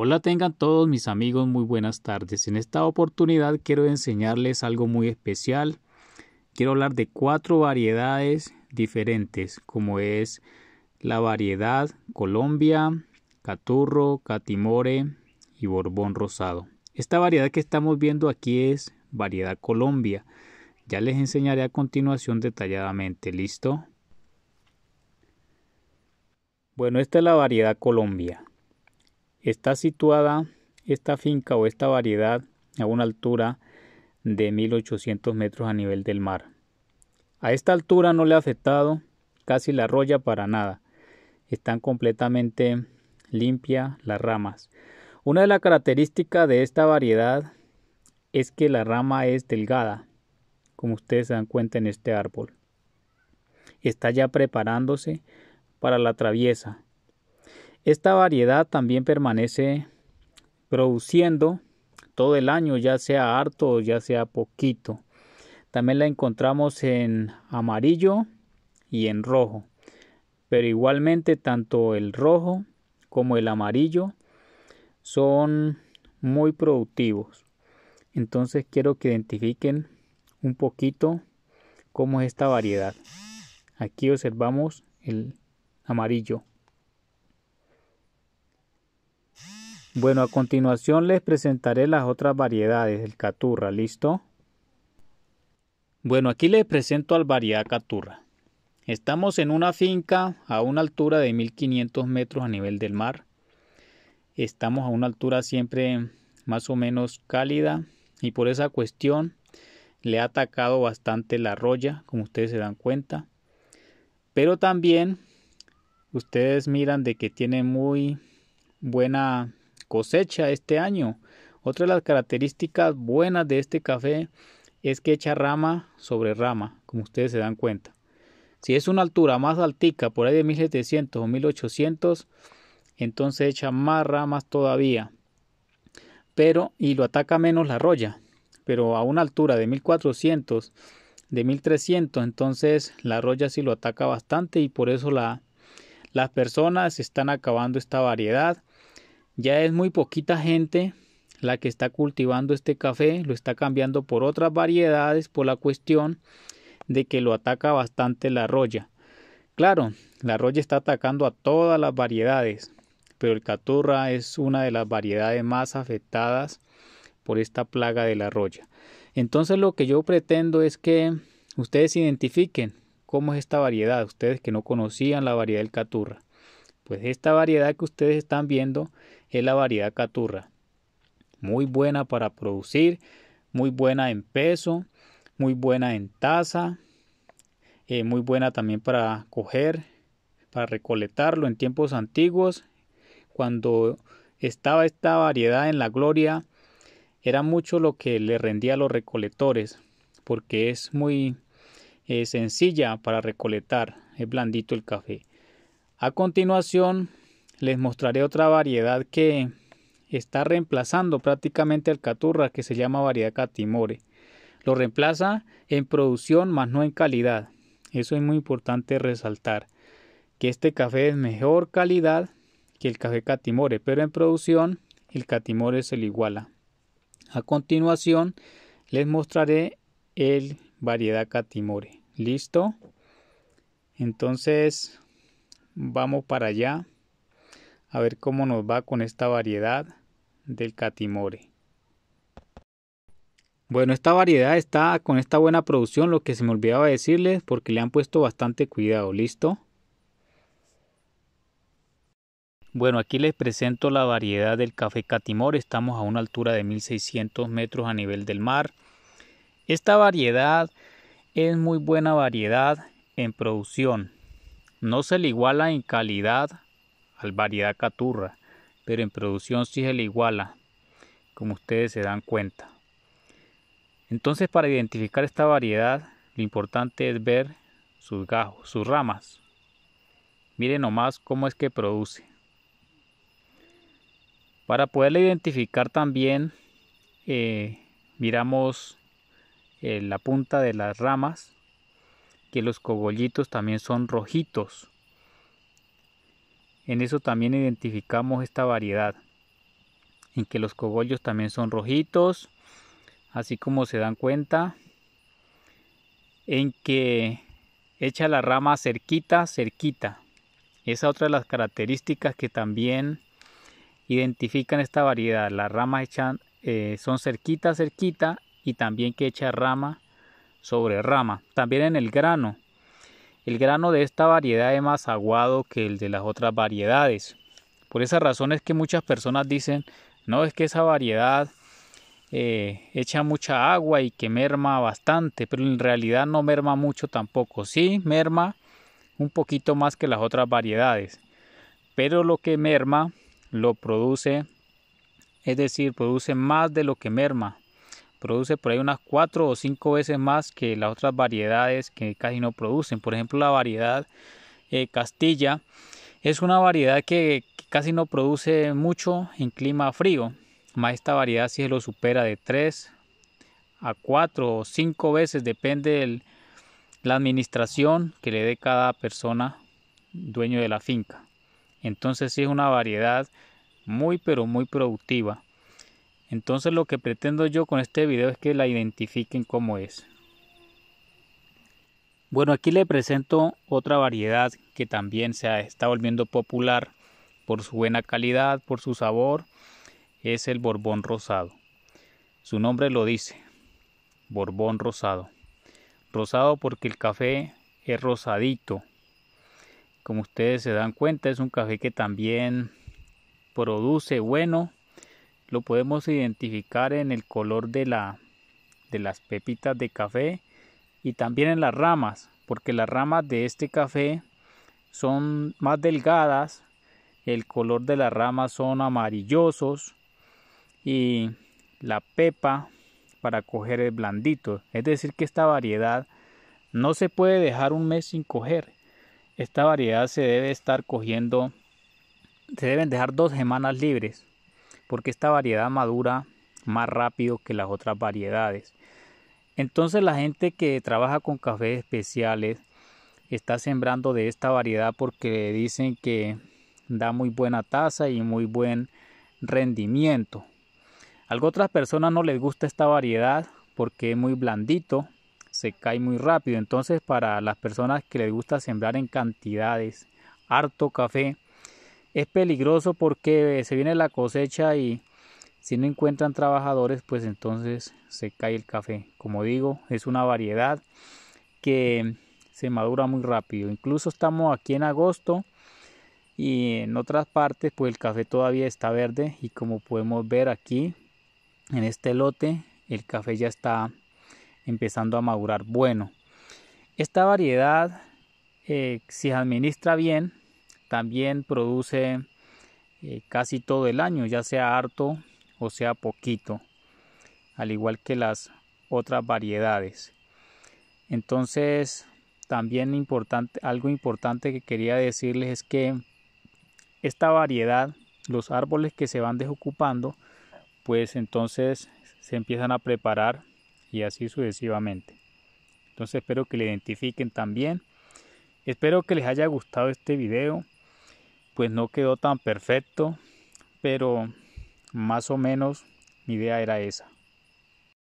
Hola tengan todos mis amigos, muy buenas tardes. En esta oportunidad quiero enseñarles algo muy especial. Quiero hablar de cuatro variedades diferentes, como es la variedad Colombia, Caturro, Catimore y Borbón Rosado. Esta variedad que estamos viendo aquí es variedad Colombia. Ya les enseñaré a continuación detalladamente, ¿listo? Bueno, esta es la variedad Colombia. Está situada esta finca o esta variedad a una altura de 1800 metros a nivel del mar. A esta altura no le ha afectado casi la roya para nada. Están completamente limpias las ramas. Una de las características de esta variedad es que la rama es delgada, como ustedes se dan cuenta en este árbol. Está ya preparándose para la traviesa. Esta variedad también permanece produciendo todo el año, ya sea harto o ya sea poquito. También la encontramos en amarillo y en rojo. Pero igualmente tanto el rojo como el amarillo son muy productivos. Entonces quiero que identifiquen un poquito cómo es esta variedad. Aquí observamos el amarillo. Bueno, a continuación les presentaré las otras variedades del caturra, ¿listo? Bueno, aquí les presento al variedad caturra. Estamos en una finca a una altura de 1500 metros a nivel del mar. Estamos a una altura siempre más o menos cálida y por esa cuestión le ha atacado bastante la arroya, como ustedes se dan cuenta. Pero también ustedes miran de que tiene muy buena cosecha este año. Otra de las características buenas de este café es que echa rama sobre rama, como ustedes se dan cuenta. Si es una altura más altica, por ahí de 1700 o 1800, entonces echa más ramas todavía. Pero, y lo ataca menos la roya. Pero a una altura de 1400, de 1300, entonces la roya sí lo ataca bastante y por eso la, las personas están acabando esta variedad ya es muy poquita gente la que está cultivando este café, lo está cambiando por otras variedades por la cuestión de que lo ataca bastante la roya. Claro, la roya está atacando a todas las variedades, pero el caturra es una de las variedades más afectadas por esta plaga de la roya. Entonces lo que yo pretendo es que ustedes identifiquen cómo es esta variedad, ustedes que no conocían la variedad del caturra. Pues esta variedad que ustedes están viendo es la variedad Caturra. Muy buena para producir, muy buena en peso, muy buena en taza, eh, muy buena también para coger, para recolectarlo en tiempos antiguos, cuando estaba esta variedad en la gloria, era mucho lo que le rendía a los recolectores, porque es muy eh, sencilla para recolectar, es blandito el café. A continuación, les mostraré otra variedad que está reemplazando prácticamente al caturra que se llama variedad catimore. Lo reemplaza en producción más no en calidad. Eso es muy importante resaltar, que este café es mejor calidad que el café catimore, pero en producción el catimore se le iguala. A continuación les mostraré el variedad catimore. ¿Listo? Entonces vamos para allá a ver cómo nos va con esta variedad del catimore. Bueno, esta variedad está con esta buena producción, lo que se me olvidaba decirles, porque le han puesto bastante cuidado, ¿listo? Bueno, aquí les presento la variedad del café catimore, estamos a una altura de 1600 metros a nivel del mar. Esta variedad es muy buena variedad en producción, no se le iguala en calidad al variedad Caturra, pero en producción sí se le iguala, como ustedes se dan cuenta. Entonces para identificar esta variedad, lo importante es ver sus gajos, sus ramas. Miren nomás cómo es que produce. Para poderla identificar también, eh, miramos eh, la punta de las ramas, que los cogollitos también son rojitos. En eso también identificamos esta variedad, en que los cogollos también son rojitos, así como se dan cuenta, en que echa la rama cerquita, cerquita. Esa otra de las características que también identifican esta variedad. Las ramas echan, eh, son cerquita, cerquita y también que echa rama sobre rama. También en el grano, el grano de esta variedad es más aguado que el de las otras variedades. Por esa razón es que muchas personas dicen, no es que esa variedad eh, echa mucha agua y que merma bastante, pero en realidad no merma mucho tampoco. Sí, merma un poquito más que las otras variedades, pero lo que merma lo produce, es decir, produce más de lo que merma produce por ahí unas cuatro o cinco veces más que las otras variedades que casi no producen. Por ejemplo, la variedad eh, Castilla es una variedad que casi no produce mucho en clima frío, más esta variedad si se lo supera de tres a cuatro o cinco veces, depende de la administración que le dé cada persona dueño de la finca. Entonces sí es una variedad muy pero muy productiva. Entonces lo que pretendo yo con este video es que la identifiquen como es. Bueno, aquí le presento otra variedad que también se está volviendo popular por su buena calidad, por su sabor. Es el Borbón Rosado. Su nombre lo dice, Borbón Rosado. Rosado porque el café es rosadito. Como ustedes se dan cuenta, es un café que también produce bueno lo podemos identificar en el color de, la, de las pepitas de café y también en las ramas, porque las ramas de este café son más delgadas, el color de las ramas son amarillosos y la pepa para coger es blandito. Es decir, que esta variedad no se puede dejar un mes sin coger. Esta variedad se debe estar cogiendo, se deben dejar dos semanas libres porque esta variedad madura más rápido que las otras variedades. Entonces la gente que trabaja con cafés especiales está sembrando de esta variedad porque dicen que da muy buena tasa y muy buen rendimiento. A otras personas no les gusta esta variedad porque es muy blandito, se cae muy rápido. Entonces para las personas que les gusta sembrar en cantidades harto café, es peligroso porque eh, se viene la cosecha y si no encuentran trabajadores, pues entonces se cae el café. Como digo, es una variedad que se madura muy rápido. Incluso estamos aquí en agosto y en otras partes pues el café todavía está verde y como podemos ver aquí en este lote el café ya está empezando a madurar. Bueno, esta variedad eh, si se administra bien también produce eh, casi todo el año, ya sea harto o sea poquito, al igual que las otras variedades. Entonces, también importante, algo importante que quería decirles es que esta variedad, los árboles que se van desocupando, pues entonces se empiezan a preparar y así sucesivamente. Entonces espero que le identifiquen también. Espero que les haya gustado este video pues no quedó tan perfecto, pero más o menos mi idea era esa.